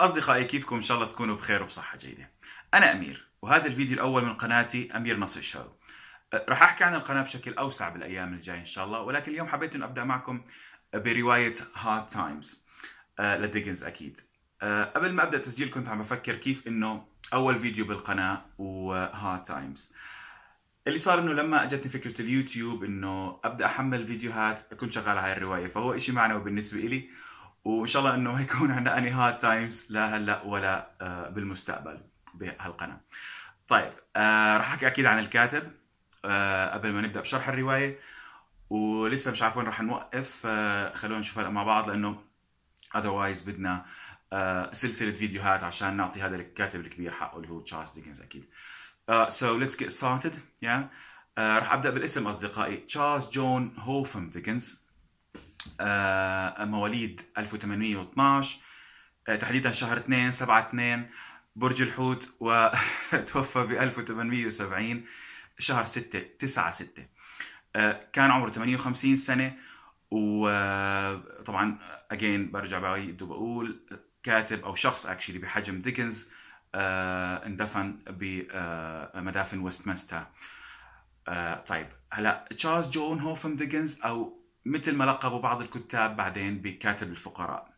أصدقائي كيفكم إن شاء الله تكونوا بخير وبصحة جيدة أنا أمير وهذا الفيديو الأول من قناتي أمير نصر الشاو أه، رح أحكي عن القناة بشكل أوسع بالأيام الجاية إن شاء الله ولكن اليوم حبيت أن أبدأ معكم برواية هارد أه، تايمز لديجنز أكيد أه، قبل ما أبدأ تسجيل كنت عم بفكر كيف إنه أول فيديو بالقناة وهارد تايمز اللي صار انه لما اجتني فكره اليوتيوب انه ابدا احمل فيديوهات اكون شغال على الروايه فهو شيء معنوي بالنسبه لي وان شاء الله انه يكون عندنا اني هارد تايمز لا هلا ولا آه، بالمستقبل بهالقناه. طيب آه، راح رح احكي اكيد عن الكاتب آه، قبل ما نبدا بشرح الروايه ولسه مش عارف وين رح نوقف خلونا نشوف هلا مع بعض لانه اذروايز بدنا سلسله فيديوهات عشان نعطي هذا الكاتب الكبير حقه اللي هو تشارلز ديكنز اكيد. سو so let's get started yeah رح ابدا بالاسم اصدقائي تشارلز جون هوفم ديكنز آه، مواليد 1812 آه، تحديدا شهر 2 7 2 برج الحوت وتوفى ب 1870 شهر 6 9 6 كان عمره 58 سنة وطبعا آه، اجين برجع بعيد وبقول كاتب او شخص اكشلي بحجم ديكنز اندفن بمدافن ويستمنستر طيب هلا تشارلز جون هوفم ديكنز او مثل ما لقبوا بعض الكتاب بعدين بكاتب الفقراء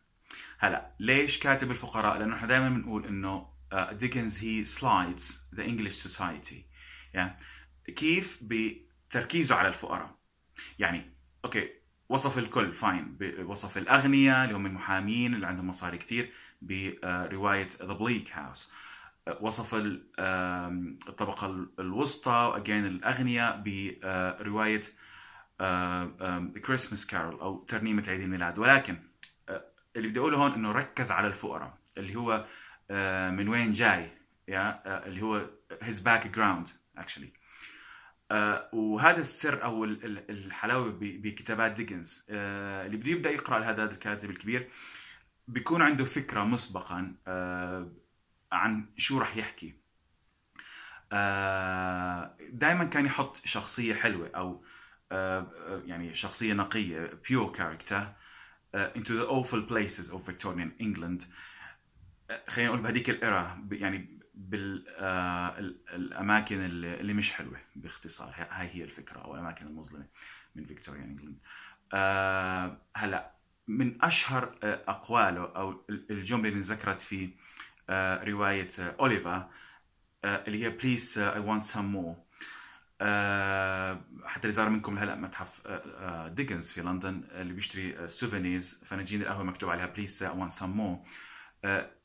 هلا ليش كاتب الفقراء لانه احنا دائما بنقول انه ديكنز هي سلايدز ذا انجلش سوسايتي كيف بتركيزه على الفقراء يعني اوكي وصف الكل فاين وصف الاغنياء اللي هم المحامين اللي عندهم مصاري كثير بروايه ذا بليك هاوس وصف الطبقه الوسطى واجين الاغنياء بروايه آه، كريسمس آه، كارول او ترنيمه عيد الميلاد ولكن آه، اللي بدي اقوله هون انه ركز على الفقراء اللي هو آه، من وين جاي يا اللي هو هيز باك جراوند اكشلي وهذا السر او الحلاوه بكتابات ديكنز اللي بده يبدا يقرا لهذا الكاتب الكبير بيكون عنده فكره مسبقا عن شو راح يحكي دائما كان يحط شخصيه حلوه او آه، يعني شخصيه نقيه pure character آه، into the awful places of Victorian England آه، خلينا نقول بهذيك الايرا يعني بالاماكن اللي مش حلوه باختصار هاي هي الفكره او الاماكن المظلمه من فيكتوريا انجلند هلا من اشهر اقواله او الجمله اللي ذكرت في روايه اوليفا اللي هي بليز I want some more آه، حتى اللي زار منكم هلا متحف ديكنز آه، آه، في لندن اللي بيشتري سوفينيز فناجين القهوه مكتوب عليها بليس وان مو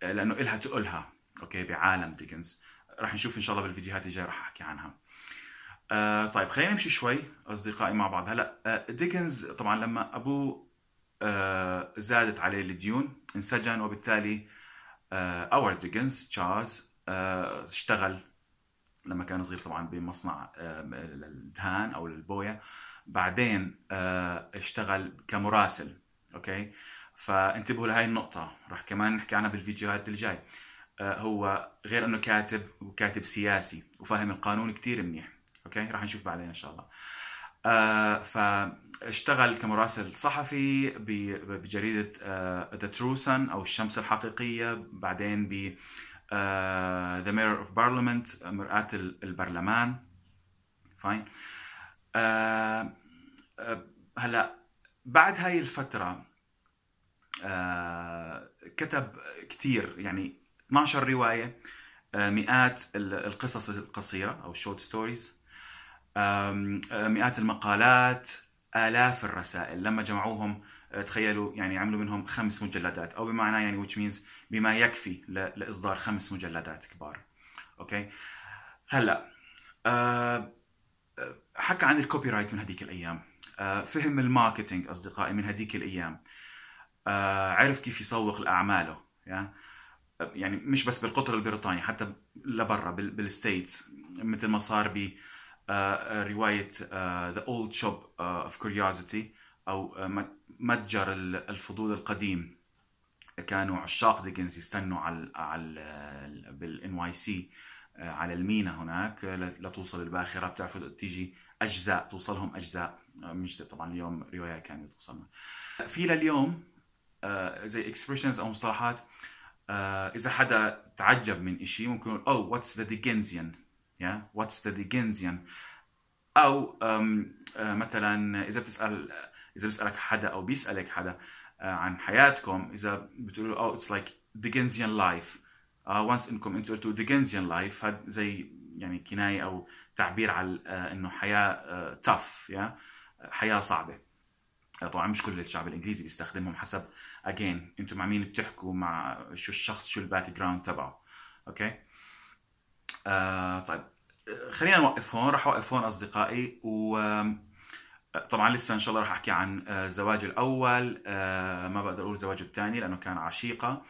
لانه الها تقولها اوكي بعالم ديكنز راح نشوف ان شاء الله بالفيديوهات الجايه راح احكي عنها طيب خلينا نمشي شوي اصدقائي مع بعض هلا ديكنز طبعا لما ابوه زادت عليه الديون انسجن وبالتالي اور ديكنز تشارلز اشتغل لما كان صغير طبعا بمصنع الدهان او البويه بعدين آه، اشتغل كمراسل اوكي فانتبهوا لهي النقطة راح كمان نحكي عنها بالفيديوهات الجاي آه، هو غير انه كاتب وكاتب سياسي وفاهم القانون كتير منيح اوكي راح نشوف بعدين ان شاء الله آه، فاشتغل كمراسل صحفي بجريدة ذا تروسن او الشمس الحقيقية بعدين ب آه، the mirror of parliament مرآة البرلمان فاين آه، آه، هلا بعد هاي الفترة كتب كثير يعني 12 رواية مئات القصص القصيرة أو الشورت ستوريز مئات المقالات آلاف الرسائل لما جمعوهم تخيلوا يعني عملوا منهم خمس مجلدات او بمعنى يعني which means بما يكفي لاصدار خمس مجلدات كبار اوكي هلا أه حكى عن الكوبي رايت من هذيك الايام أه فهم الماركتينج اصدقائي من هذيك الايام أه عرف كيف يسوق لاعماله يعني مش بس بالقطر البريطاني حتى لبرا بالستيتس مثل ما صار ب آه، روايه ذا اولد شوب اوف كيوريوزيتي أو آه، متجر الفضول القديم كانوا عشاق ديكنز يستنوا على على بالان آه، واي سي على المينا هناك لتوصل الباخره بتعرفوا تيجي اجزاء توصلهم اجزاء آه، مش طبعا اليوم روايه كامله توصلنا في لليوم زي اكسبريشنز او مصطلحات اذا حدا تعجب من شيء ممكن يقول oh, او واتس ذا ديكنزيان يا واتس ذا ديكنزيان او مثلا اذا بتسال اذا بيسالك حدا او بيسالك حدا آه، عن حياتكم اذا بتقولوا oh, اه اتس لايك ديكنزيان لايف وانس انكم انتم قلتوا ديكنزيان لايف هذا زي يعني كنايه او تعبير على آه، انه حياه تف آه، يا حياه صعبه طبعا مش كل الشعب الانجليزي بيستخدمهم حسب اجين انتم مع مين بتحكوا مع شو الشخص شو الباك جراوند تبعه اوكي آه طيب خلينا نوقف هون راح اوقف هون اصدقائي و طبعا لسه ان شاء الله راح احكي عن الزواج آه، الاول آه، ما بقدر اقول الزواج الثاني لانه كان عشيقه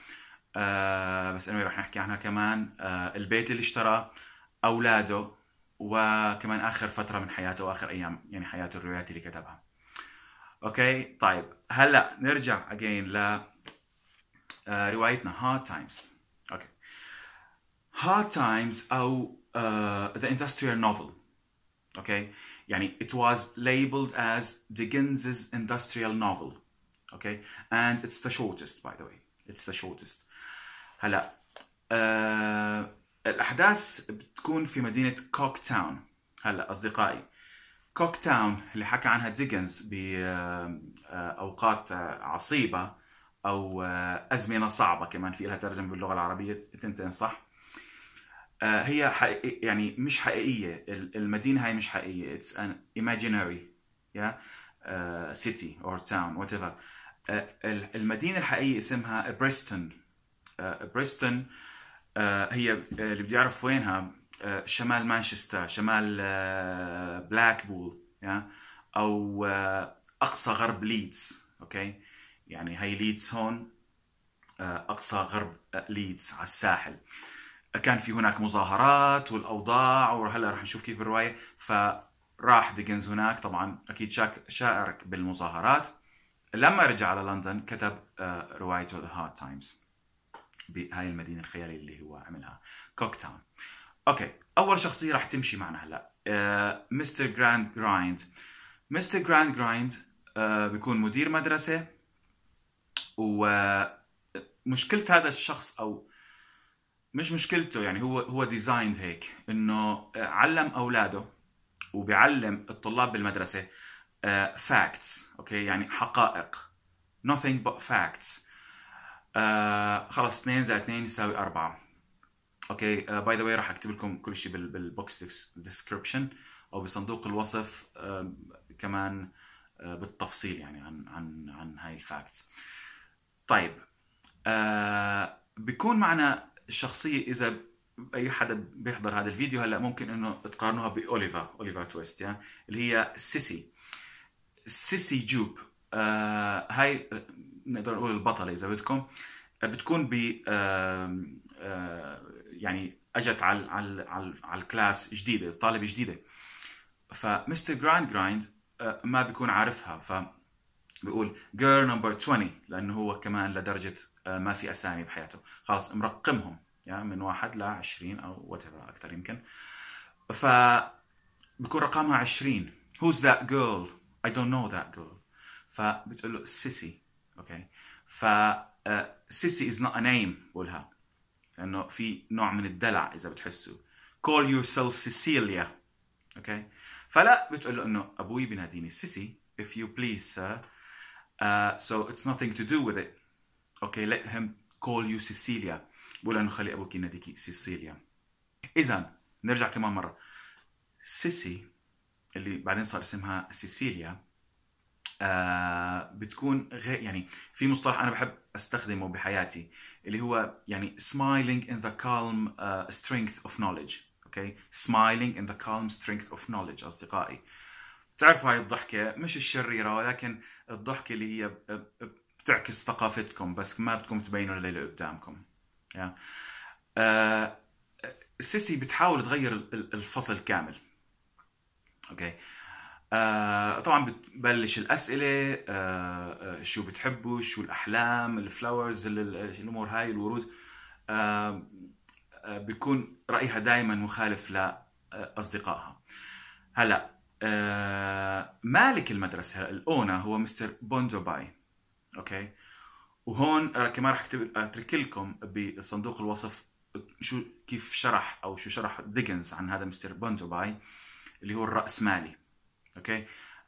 آه، بس انه راح نحكي عنها كمان البيت اللي اشترى اولاده وكمان اخر فتره من حياته واخر ايام يعني حياته الروايات اللي كتبها اوكي طيب هلا نرجع اجين ل روايتنا هارد تايمز اوكي هارد تايمز او ذا اندستريال نوفل اوكي يعني it was labeled as Dickens's industrial novel okay and it's the shortest by the way it's the shortest هلا uh, الاحداث بتكون في مدينه كوك تاون هلا اصدقائي كوك تاون اللي حكى عنها ديكنز باوقات آه، آه، عصيبه او ازمنه صعبه كمان في لها ترجمه باللغه العربيه تنتين صح آه، هي حقيقية يعني مش حقيقيه المدينه هاي مش حقيقيه اتس ان imaginary yeah آه، city or town whatever آه، المدينه الحقيقيه اسمها بريستون بريستون هي اللي بدي اعرف وينها شمال مانشستر شمال بلاكبول yeah? او اقصى غرب ليدز اوكي okay? يعني هي ليدز هون اقصى غرب ليدز على الساحل كان في هناك مظاهرات والاوضاع وهلا رح نشوف كيف بالروايه فراح ديجنز هناك طبعا اكيد شاك شارك بالمظاهرات لما رجع على لندن كتب آه، روايته ذا هارد تايمز بهاي المدينه الخياليه اللي هو عملها كوك تاون اوكي اول شخصيه راح تمشي معنا هلا آه، مستر جراند جرايند مستر جراند جرايند آه، بيكون مدير مدرسه ومشكله هذا الشخص او مش مشكلته يعني هو هو ديزايند هيك انه آه، علم اولاده وبيعلم الطلاب بالمدرسه فاكتس آه، uh, اوكي okay? يعني حقائق nothing but facts uh, خلص 2 زائد 2 يساوي 4 اوكي باي ذا واي راح اكتب لكم كل شيء بالبوكس ديسكربشن او بصندوق الوصف uh, كمان uh, بالتفصيل يعني عن عن عن هاي الفاكتس طيب uh, بيكون معنا الشخصيه اذا اي حدا بيحضر هذا الفيديو هلا ممكن انه تقارنوها باوليفا اوليفا تويست يا اللي هي سيسي سيسي جوب آه هاي نقدر نقول البطله اذا بدكم آه، بتكون ب آه، يعني اجت على على على, على الكلاس جديده طالبه جديده فمستر جراند جرايند ما بيكون عارفها ف بيقول جير نمبر 20 لانه هو كمان لدرجه آه، ما في اسامي بحياته خلاص مرقمهم يعني من واحد ل 20 او وات اكثر يمكن ف بكون رقمها 20 who's that girl I don't know that girl فبتقول له سيسي اوكي ف سيسي از نوت ا نيم بقولها لانه في نوع من الدلع اذا بتحسوا call yourself Cecilia اوكي فلا بتقول له انه ابوي بيناديني سيسي if you please sir uh, so it's nothing to do with it Okay, let him call you Cecilia. بقول انه خلي ابوك يناديكي سيسيليا. اذا نرجع كمان مره. سيسي اللي بعدين صار اسمها سيسيليا آه بتكون غير يعني في مصطلح انا بحب استخدمه بحياتي اللي هو يعني smiling in the calm uh, strength of knowledge اوكي okay? smiling in the calm strength of knowledge اصدقائي بتعرفوا هاي الضحكه مش الشريره ولكن الضحكه اللي هي بتعكس ثقافتكم بس ما بدكم تبينوا للي قدامكم يا آه السيسي بتحاول تغير الفصل كامل اوكي آه طبعا بتبلش الاسئله آه, آه، شو بتحبوا شو الاحلام الفلاورز الامور هاي الورود آه, آه، بيكون رايها دائما مخالف لاصدقائها آه، هلا آه مالك المدرسه الاونا هو مستر بوندوباي اوكي وهون آه، كمان رح اكتب اترك لكم بصندوق الوصف شو كيف شرح او شو شرح ديجنز عن هذا مستر بونتوباي اللي هو الراسمالي اوكي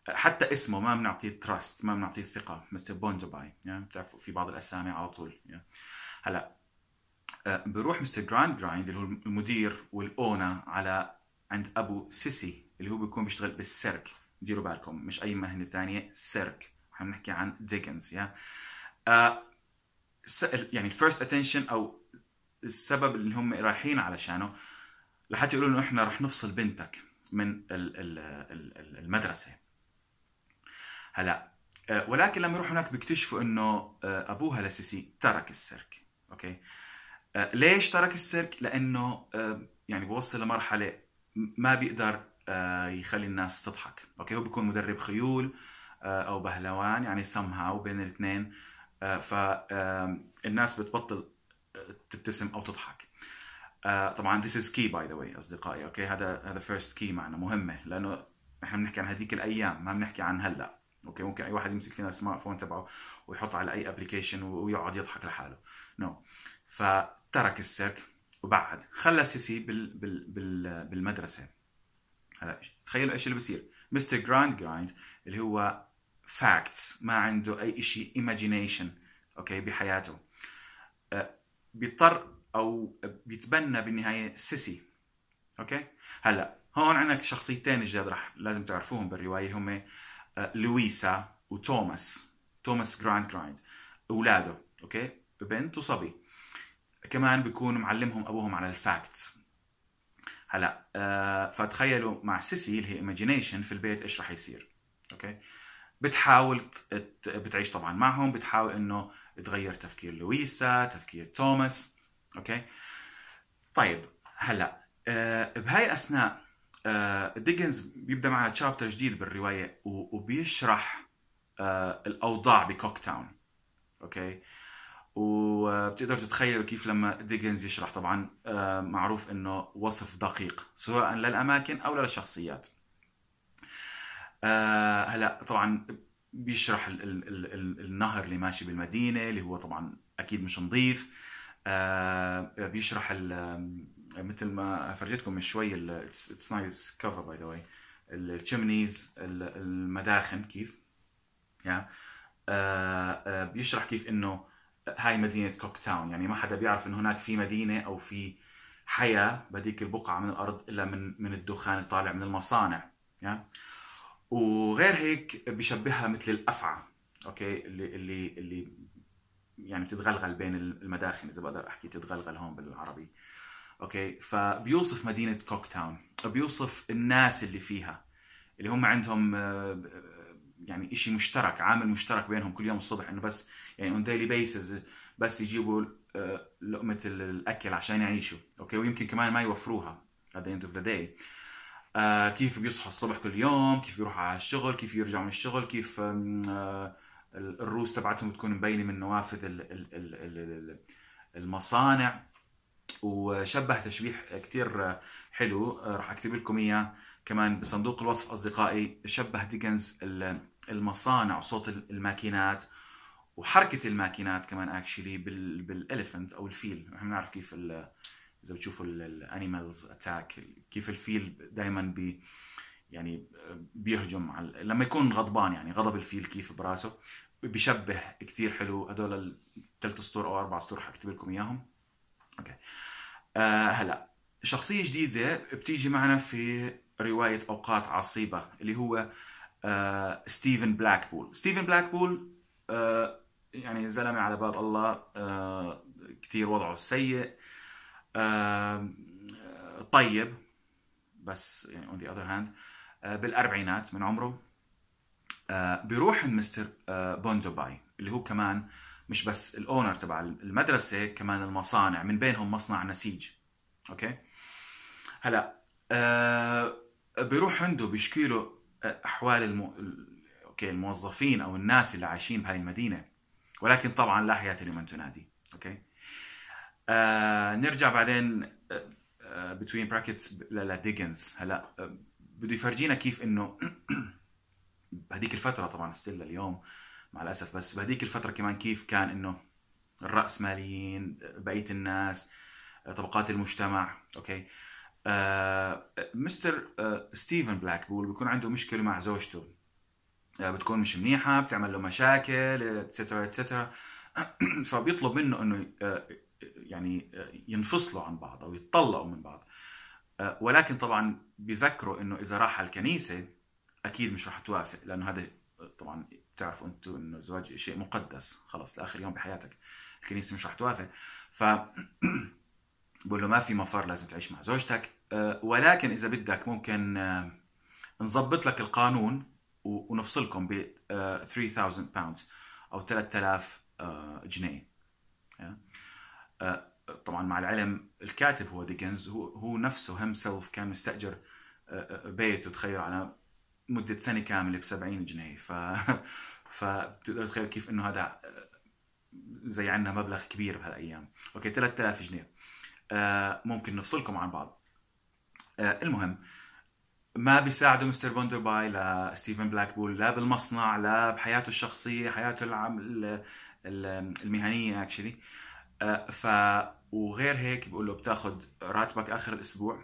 حتى اسمه ما بنعطيه تراست ما بنعطيه ثقه مستر بونتوباي يعني بتعرفوا في بعض الاسامي على طول هلا آه، بروح مستر جراند جرايند اللي هو المدير والاونا على عند ابو سيسي اللي هو بيكون بيشتغل بالسيرك ديروا بالكم مش اي مهنه ثانيه سيرك عم نحكي عن ديكنز يا آه، يعني الفيرست اتنشن او السبب اللي هم رايحين علشانه لحتى يقولوا انه احنا رح نفصل بنتك من المدرسه هلا آه، ولكن لما يروحوا هناك بيكتشفوا انه آه، ابوها لسيسي ترك السيرك اوكي ليش ترك السيرك لانه يعني بوصل لمرحله ما بيقدر يخلي الناس تضحك اوكي هو بيكون مدرب خيول آه، او بهلوان يعني somehow بين الاثنين آه، فالناس بتبطل آه، تبتسم او تضحك طبعا this is key by the way اصدقائي اوكي هذا هذا first key معنا مهمه لانه نحن بنحكي عن هذيك الايام ما بنحكي عن هلا اوكي ممكن اي واحد يمسك فينا السمارت فون تبعه ويحط على اي ابلكيشن ويقعد يضحك لحاله نو no. فترك السيرك وبعد خلى سيسي بال بال بال بالمدرسه هلا تخيلوا ايش اللي بصير مستر جراند جراند اللي هو فاكتس ما عنده اي شيء ايماجينيشن اوكي بحياته أه، بيضطر او بيتبنى بالنهايه سيسي اوكي هلا هون عندك شخصيتين جداد رح لازم تعرفوهم بالروايه هم أه، لويسا وتوماس توماس جراند جراند اولاده اوكي بنت وصبي كمان بيكون معلمهم ابوهم على الفاكتس هلا أه، فتخيلوا مع سيسي اللي هي ايماجينيشن في البيت ايش رح يصير اوكي بتحاول بتعيش طبعا معهم بتحاول انه تغير تفكير لويسا تفكير توماس اوكي طيب هلا أه بهاي اثناء أه ديجنز بيبدا معنا تشابتر جديد بالروايه وبيشرح أه الاوضاع بكوك تاون اوكي وبتقدروا تتخيلوا كيف لما ديجنز يشرح طبعا آه، معروف انه وصف دقيق سواء للاماكن او للشخصيات آه، هلا طبعا بيشرح الـ الـ الـ الـ النهر اللي ماشي بالمدينه اللي هو طبعا اكيد مش نظيف آه بيشرح آه، مثل ما فرجيتكم من شوي اتس نايس كفر باي ذا واي التشمنيز المداخن كيف yeah. آه،, آه بيشرح كيف انه هاي مدينه كوك تاون يعني ما حدا بيعرف انه هناك في مدينه او في حياه بهذيك البقعه من الارض الا من من الدخان اللي طالع من المصانع yeah. وغير هيك بشبهها مثل الافعى اوكي اللي اللي اللي يعني بتتغلغل بين المداخن اذا بقدر احكي تتغلغل هون بالعربي اوكي فبيوصف مدينه كوكتاون بيوصف الناس اللي فيها اللي هم عندهم آه، يعني شيء مشترك عامل مشترك بينهم كل يوم الصبح انه بس يعني اون ديلي بيسز بس يجيبوا آه، لقمه الاكل عشان يعيشوا اوكي ويمكن كمان ما يوفروها at the end of the آه، كيف بيصحوا الصبح كل يوم كيف بيروحوا على الشغل كيف يرجعوا من الشغل كيف آه، الروس تبعتهم تكون مبينه من نوافذ المصانع وشبه تشبيه كثير حلو آه، راح اكتب لكم اياه كمان بصندوق الوصف اصدقائي شبه ديكنز المصانع وصوت الماكينات وحركه الماكينات كمان اكشلي بالالفنت او الفيل نحن بنعرف كيف اذا بتشوفوا الانيمالز اتاك كيف الفيل دائما بي يعني بيهجم على لما يكون غضبان يعني غضب الفيل كيف براسه بيشبه كثير حلو هدول الثلاث سطور او اربع سطور حكتب لكم اياهم اوكي آه هلا شخصيه جديده بتيجي معنا في روايه اوقات عصيبه اللي هو آه ستيفن بلاكبول ستيفن بلاكبول آه يعني زلمه على باب الله آه كثير وضعه سيء طيب بس يعني اون ذا اذر هاند بالاربعينات من عمره بيروح مستر بوندوباي باي اللي هو كمان مش بس الاونر تبع المدرسه كمان المصانع من بينهم مصنع نسيج اوكي هلا بيروح عنده بيشكي له احوال اوكي الموظفين او الناس اللي عايشين بهاي المدينه ولكن طبعا لا حياه لمن تنادي اوكي آه، نرجع بعدين بتوين براكتس لديكنز هلا آه، بده يفرجينا كيف انه بهذيك الفتره طبعا ستيل لليوم مع الاسف بس بهذيك الفتره كمان كيف كان انه الراسماليين بقيه الناس آه، طبقات المجتمع اوكي مستر ستيفن بلاك بول بيكون عنده مشكله مع زوجته بتكون مش منيحه بتعمل له مشاكل اتسترا اتسترا فبيطلب منه انه يعني آه، ينفصلوا عن بعض او يتطلقوا من بعض آه، ولكن طبعا بيذكروا انه اذا راح على الكنيسه اكيد مش راح توافق لانه هذا آه، طبعا بتعرفوا انتم انه الزواج شيء مقدس خلص لاخر يوم بحياتك الكنيسه مش راح توافق ف بقول له ما في مفر لازم تعيش مع زوجتك ولكن اذا بدك ممكن نظبط لك القانون ونفصلكم ب 3000 باوندز او 3000 جنيه آه، طبعا مع العلم الكاتب هو ديكنز هو, هو نفسه هم سيلف كان مستاجر آه، آه، بيت وتخيل على مده سنه كامله ب 70 جنيه ف فبتقدر تتخيل كيف انه هذا زي عندنا مبلغ كبير بهالايام اوكي 3000 جنيه ممكن نفصلكم عن بعض المهم ما بيساعده مستر بوندرباي لستيفن بول لا بالمصنع لا بحياته الشخصيه حياته المهنيه اكشلي آه، ف وغير هيك بقول له بتاخذ راتبك اخر الاسبوع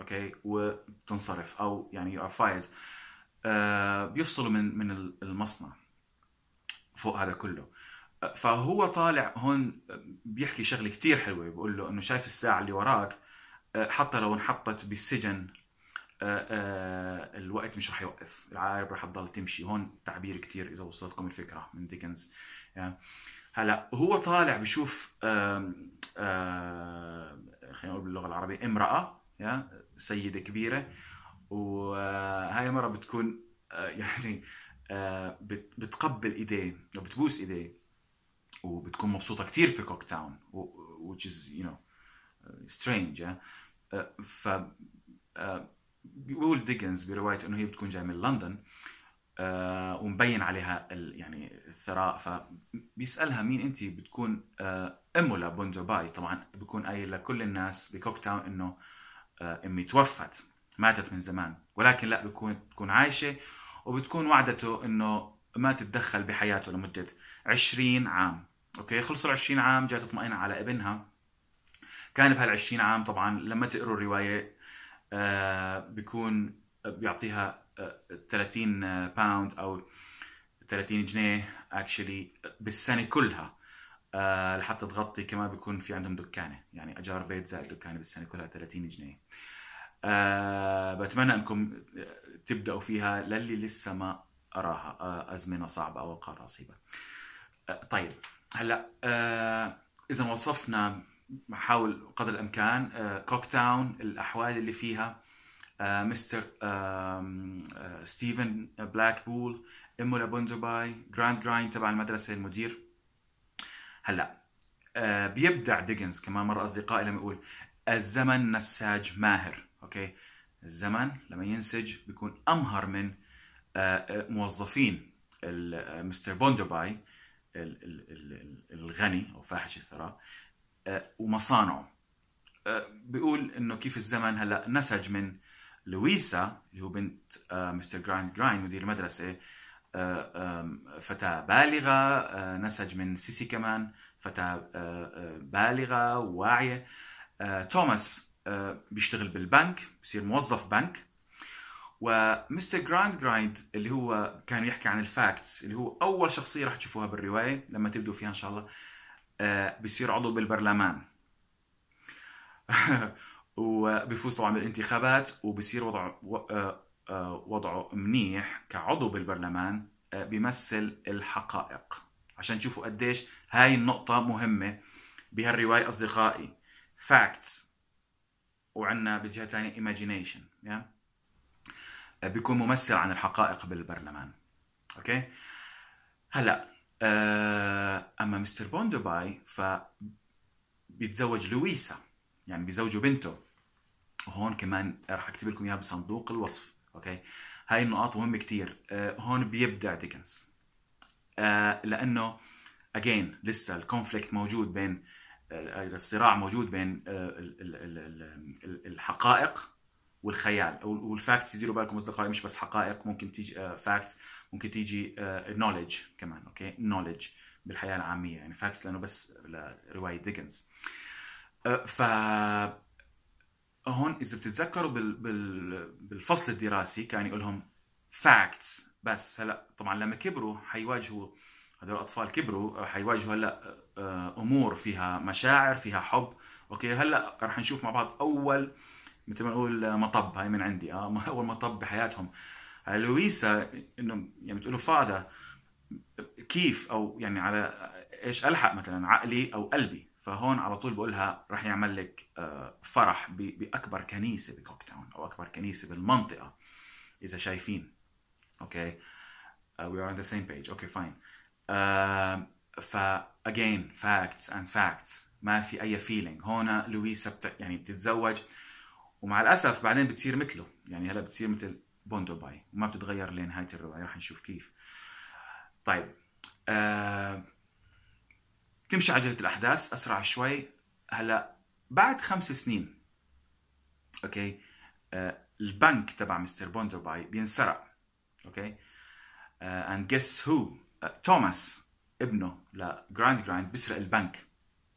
اوكي وبتنصرف او يعني يو ار فايرد بيفصلوا من من المصنع فوق هذا كله فهو طالع هون بيحكي شغله كثير حلوه بقول له انه شايف الساعه اللي وراك آه، حتى لو انحطت بالسجن آه، الوقت مش رح يوقف العقارب رح تضل تمشي هون تعبير كثير اذا وصلتكم الفكره من ديكنز يعني هلا هو طالع بشوف خلينا نقول باللغه العربيه امراه يا سيده كبيره وهاي المره بتكون آه، يعني آه، بتقبل ايديه بتبوس ايديه وبتكون مبسوطه كثير في كوك تاون which is you know strange آه، ف بيقول ديكنز بروايته انه هي بتكون جايه من لندن آه، ومبين عليها يعني الثراء فبيسالها مين انت بتكون آه، امه لبونجو باي طبعا بكون قايل لكل الناس بكوك تاون انه آه، امي توفت ماتت من زمان ولكن لا بتكون بتكون عايشه وبتكون وعدته انه ما تتدخل بحياته لمده 20 عام اوكي خلصوا ال 20 عام جاي تطمئن على ابنها كان بهال 20 عام طبعا لما تقروا الروايه بيكون بيعطيها 30 باوند او 30 جنيه اكشلي بالسنه كلها آه، لحتى تغطي كمان بيكون في عندهم دكانه يعني اجار بيت زائد دكانه بالسنه كلها 30 جنيه آه، بتمنى انكم تبداوا فيها للي لسه ما اراها آه، ازمنه صعبه او اوقات عصيبه طيب هلا اذا وصفنا بحاول قدر الامكان كوك تاون الاحوال اللي فيها مستر ستيفن بلاك بول امه لابونزوباي جراند جراين تبع المدرسه المدير هلا آه، بيبدع ديجنز كمان مره اصدقائي لما يقول الزمن نساج ماهر اوكي الزمن لما ينسج بيكون امهر من آه، آه، موظفين مستر بوندوباي الغني او فاحش الثراء ومصانعه بيقول انه كيف الزمن هلا نسج من لويسا اللي هو بنت آه، مستر جرايند جرايند مدير المدرسة آه، فتاة بالغة آه، نسج من سيسي كمان فتاة بالغة واعية توماس بيشتغل بالبنك بصير موظف بنك ومستر جراند جرايند اللي هو كان يحكي عن الفاكتس اللي هو اول شخصيه راح تشوفوها بالروايه لما تبدوا فيها ان شاء الله بصير عضو بالبرلمان وبيفوز طبعا بالانتخابات وبصير وضعه آه، آه، وضعه منيح كعضو بالبرلمان آه، بيمثل الحقائق عشان تشوفوا قديش هاي النقطة مهمة بهالرواية أصدقائي facts وعندنا بالجهة الثانية imagination yeah? بيكون ممثل عن الحقائق بالبرلمان اوكي هلا اما مستر بوندوباي ف بيتزوج لويسا يعني بيزوجوا بنته وهون كمان راح اكتب لكم اياها بصندوق الوصف اوكي هاي النقاط مهمه كثير آه، هون بيبدع ديكنز آه، لانه اجين لسه الكونفليكت موجود بين آه، الصراع موجود بين الحقائق والخيال والفاكتس ديروا بالكم اصدقائي مش بس حقائق ممكن تيجي فاكتس ممكن تيجي نولج كمان اوكي نولج بالحياه العاميه يعني فاكتس لانه بس لروايه ديكنز ف هون اذا بتتذكروا بال... بال... بالفصل الدراسي كان يقول لهم فاكتس بس هلا طبعا لما كبروا حيواجهوا هذول الاطفال كبروا حيواجهوا هلا آه، امور فيها مشاعر فيها حب اوكي هلا رح نشوف مع بعض اول مثل ما نقول آه، مطب هاي من عندي اه اول مطب بحياتهم لويسا انه يعني بتقول له فاذا كيف او يعني على ايش الحق مثلا عقلي او قلبي فهون على طول بقولها رح يعمل لك آه، فرح باكبر كنيسه بكوك تاون او اكبر كنيسه بالمنطقه اذا شايفين اوكي وي ار اون ذا سيم بيج اوكي فاين فا اجين فاكتس اند فاكتس ما في اي فيلينج هون لويسا بت... يعني بتتزوج ومع الاسف بعدين بتصير مثله يعني هلا بتصير مثل باي وما بتتغير لنهايه الروايه رح نشوف كيف طيب آه تمشي عجلة الأحداث أسرع شوي هلا بعد خمس سنين أوكي آه، البنك تبع مستر بوندرباي بينسرق أوكي اند جيس هو توماس ابنه لجراند جراند بيسرق البنك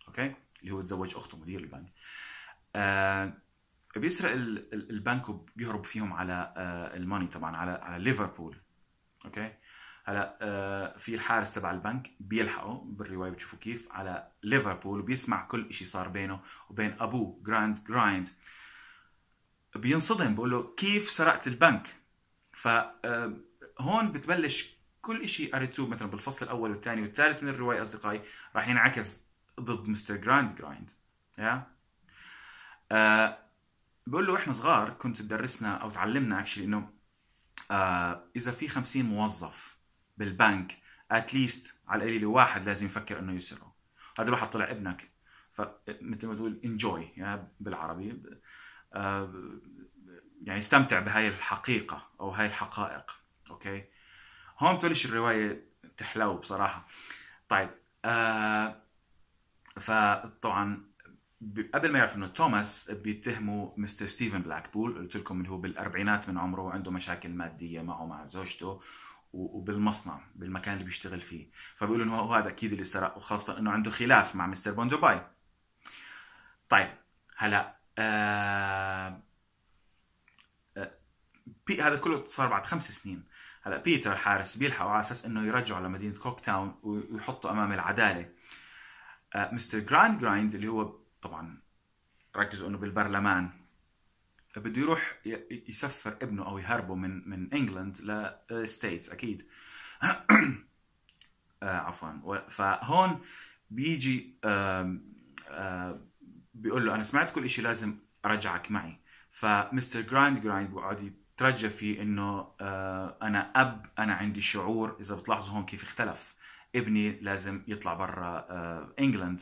أوكي اللي هو تزوج أخته مدير البنك آه، بيسرق البنك وبيهرب فيهم على آه، الماني طبعا على على ليفربول أوكي هلا آه، في الحارس تبع البنك بيلحقه بالروايه بتشوفوا كيف على ليفربول وبيسمع كل شيء صار بينه وبين ابوه جراند جرايند بينصدم بقول له كيف سرقت البنك فهون آه، بتبلش كل شيء قريتوه مثلا بالفصل الاول والثاني والثالث من الروايه اصدقائي راح ينعكس ضد مستر جراند جرايند يا آه، بقول له احنا صغار كنت تدرسنا او تعلمنا اكشلي انه اذا في 50 موظف بالبنك اتليست على القليله واحد لازم يفكر انه يسرقه هذا الواحد طلع ابنك فمثل ما تقول انجوي يعني بالعربي آه، يعني استمتع بهاي الحقيقه او هاي الحقائق اوكي هون بتبلش الروايه تحلو بصراحه طيب آه، فطبعا قبل ما يعرف انه توماس بيتهموا مستر ستيفن بلاك بول قلت لكم اللي هو بالاربعينات من عمره وعنده مشاكل ماديه معه مع زوجته وبالمصنع بالمكان اللي بيشتغل فيه فبيقولوا انه هذا اكيد اللي سرق وخاصه انه عنده خلاف مع مستر بون دبي طيب هلا آه... آه... بي... هذا كله صار بعد خمس سنين هلا بيتر الحارس بيلحقوا على اساس انه يرجعوا لمدينه كوك تاون ويحطوا امام العداله آه... مستر جراند جرايند اللي هو طبعا ركزوا انه بالبرلمان بده يروح يسفر ابنه او يهربه من من انجلند لستيتس آه، اكيد آه، عفوا فهون بيجي بيقول له انا سمعت كل شيء لازم ارجعك معي فمستر جرايند جرايند بيقعد يترجى فيه انه آه، انا اب انا عندي شعور اذا بتلاحظوا هون كيف اختلف ابني لازم يطلع برا انجلند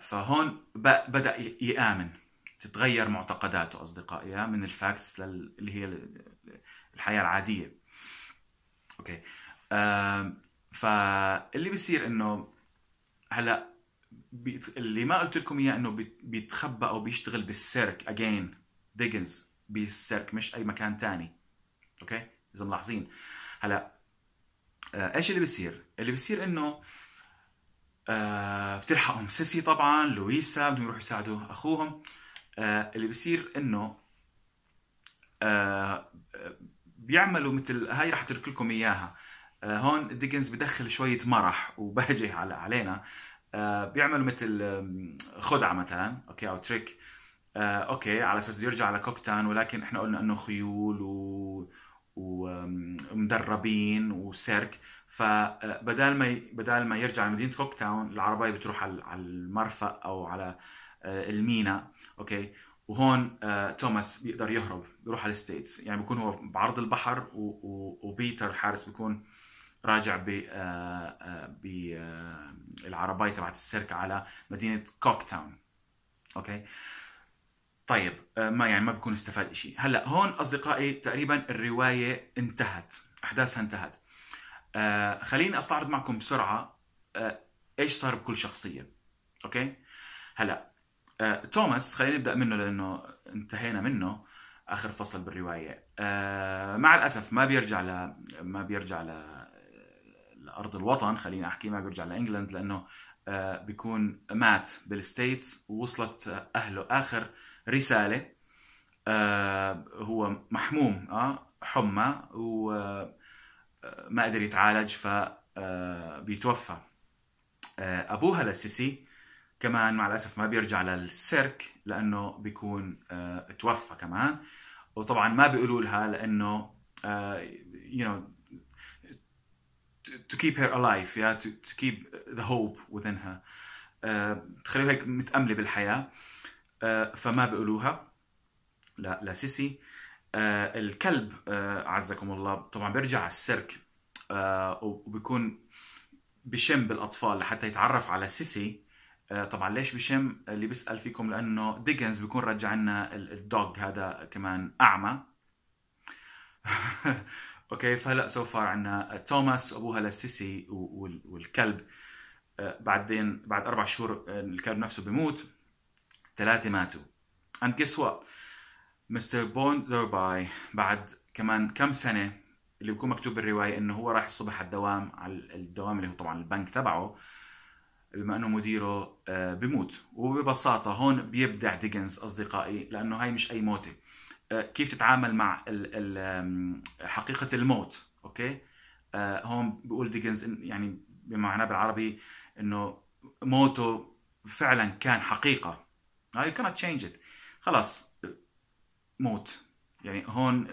فهون بدا يامن تتغير معتقداته اصدقائي من الفاكتس لل... اللي هي الحياه العاديه اوكي فاللي بيصير انه هلا اللي ما قلت لكم اياه انه بيتخبى او بيشتغل بالسيرك اجين ديجنز بالسيرك مش اي مكان تاني اوكي اذا ملاحظين هلا آه، ايش اللي بيصير اللي بيصير انه آه، بتلحقهم سيسي طبعا لويسا بدهم يروحوا يساعدوا اخوهم آه اللي بصير انه آه بيعملوا مثل هاي رح اترك لكم اياها آه هون ديكنز بدخل شويه مرح وبهجه على علينا آه مثل خدعه مثلا اوكي او تريك آه اوكي على اساس بده يرجع على كوكتان ولكن احنا قلنا انه خيول و ومدربين وسيرك فبدال آه، ما بدال ما يرجع لمدينه كوكتاون العربيه بتروح على المرفأ او على آه، المينا اوكي وهون آه توماس بيقدر يهرب بيروح على الستيتس يعني بيكون هو بعرض البحر و... و... وبيتر الحارس بيكون راجع ب آه، آه، بالعربايه آه، تبعت السيرك على مدينه كوك تاون اوكي طيب ما يعني ما بكون استفاد شيء هلا هون اصدقائي تقريبا الروايه انتهت احداثها انتهت خليني استعرض معكم بسرعه ايش صار بكل شخصيه اوكي هلا آه، توماس خلينا نبدا منه لانه انتهينا منه اخر فصل بالروايه آه، مع الاسف ما بيرجع ل ما بيرجع ل لارض الوطن خلينا احكي ما بيرجع لانجلند لانه آه، بيكون مات بالستيتس ووصلت اهله اخر رساله هو محموم اه حمى وما قدر يتعالج ف بيتوفى ابوها للسيسي كمان مع الاسف ما بيرجع للسيرك لانه بيكون آه توفى كمان وطبعا ما بيقولوا لها لانه يو آه، نو to keep her alive yeah to, كيب keep the hope within her آه، تخليها هيك متأملة بالحياة آه، فما بيقولوها لا لسيسي الكلب uh, عزكم الله طبعا بيرجع على السيرك uh, وبيكون بشم بالاطفال لحتى يتعرف على سيسي آه، طبعا ليش بشم اللي بيسال فيكم لانه ديكنز بيكون رجع لنا الدوج هذا كمان اعمى اوكي فهلا سو فار عندنا توماس ابوها للسيسي والكلب آه، بعدين بعد اربع شهور آه، الكلب نفسه بيموت ثلاثه ماتوا and guess what مستر بوند درباي بعد كمان كم سنه اللي بيكون مكتوب بالروايه انه هو راح الصبح على الدوام على الدوام اللي هو طبعا البنك تبعه بما انه مديره آه، بموت وببساطه هون بيبدع ديجنز اصدقائي لانه هاي مش اي موته آه، كيف تتعامل مع حقيقه الموت اوكي آه، هون بيقول ديجنز يعني بمعناه بالعربي انه موته فعلا كان حقيقه هاي كانت تشينج خلاص موت يعني هون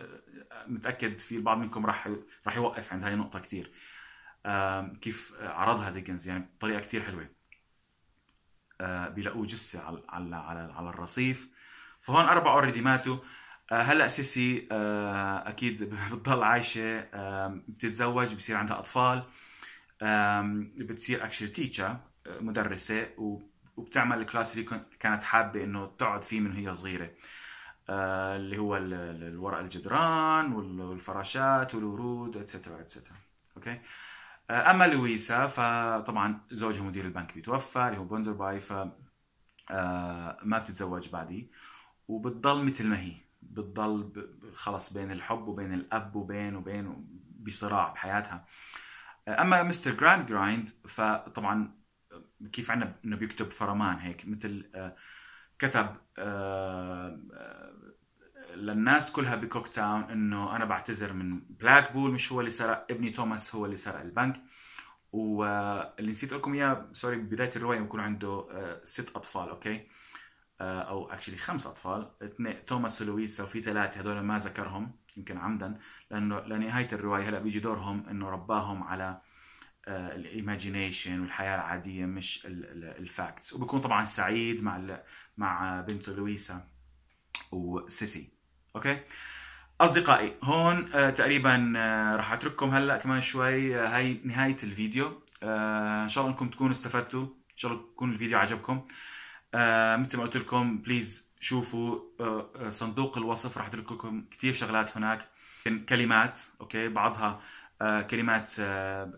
متاكد في البعض منكم راح راح يوقف عند هاي النقطه كثير كيف عرضها ديكنز يعني بطريقه كثير حلوه آه، بيلاقوه جثه على على على, الرصيف فهون اربعه اوريدي ماتوا آه، هلا سيسي آه، اكيد بتضل عايشه بتتزوج بصير عندها اطفال بتصير اكشلي تيتشر مدرسه وبتعمل الكلاس اللي كانت حابه انه تقعد فيه من هي صغيره اللي هو الورق الجدران والفراشات والورود اتسترا اتسترا اوكي آه، اما لويسا فطبعا زوجها مدير البنك بيتوفى اللي هو بوندرباي ف آه، ما بتتزوج بعدي وبتضل مثل ما هي بتضل خلص بين الحب وبين الاب وبين وبين بصراع بحياتها آه، اما مستر جراند جرايند فطبعا كيف عندنا انه بيكتب فرمان هيك مثل كتب للناس كلها بكوك تاون انه انا بعتذر من بلاك بول مش هو اللي سرق ابني توماس هو اللي سرق البنك واللي آه، نسيت اقول لكم اياه سوري ببدايه الروايه بكون عنده آه، ست اطفال اوكي آه، او اكشلي خمس اطفال اثنين توماس ولويسا وفي ثلاثه هذول ما ذكرهم يمكن عمدا لانه لنهايه الروايه هلا بيجي دورهم انه رباهم على الايماجينيشن والحياه العاديه مش الفاكتس وبكون طبعا سعيد مع مع بنته لويسا وسيسي اوكي اصدقائي هون آه، تقريبا آه، راح اترككم هلا كمان شوي آه، هاي نهايه الفيديو ان شاء الله انكم تكونوا استفدتوا ان شاء الله يكون الفيديو عجبكم مثل ما قلت لكم بليز شوفوا صندوق الوصف راح اترك لكم كثير شغلات هناك كلمات اوكي بعضها كلمات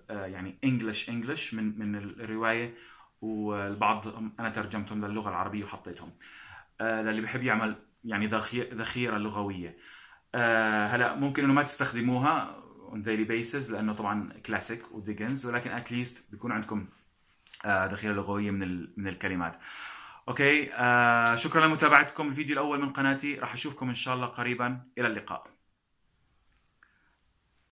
يعني انجلش انجلش من من الروايه والبعض انا ترجمتهم للغه العربيه وحطيتهم للي بحب يعمل يعني ذخيره لغويه آه، هلا ممكن انه ما تستخدموها اون ديلي بيسز لانه طبعا كلاسيك وديجنز ولكن اتليست بيكون عندكم آه، ذخيره لغويه من من الكلمات اوكي آه، شكرا لمتابعتكم الفيديو الاول من قناتي راح اشوفكم ان شاء الله قريبا الى اللقاء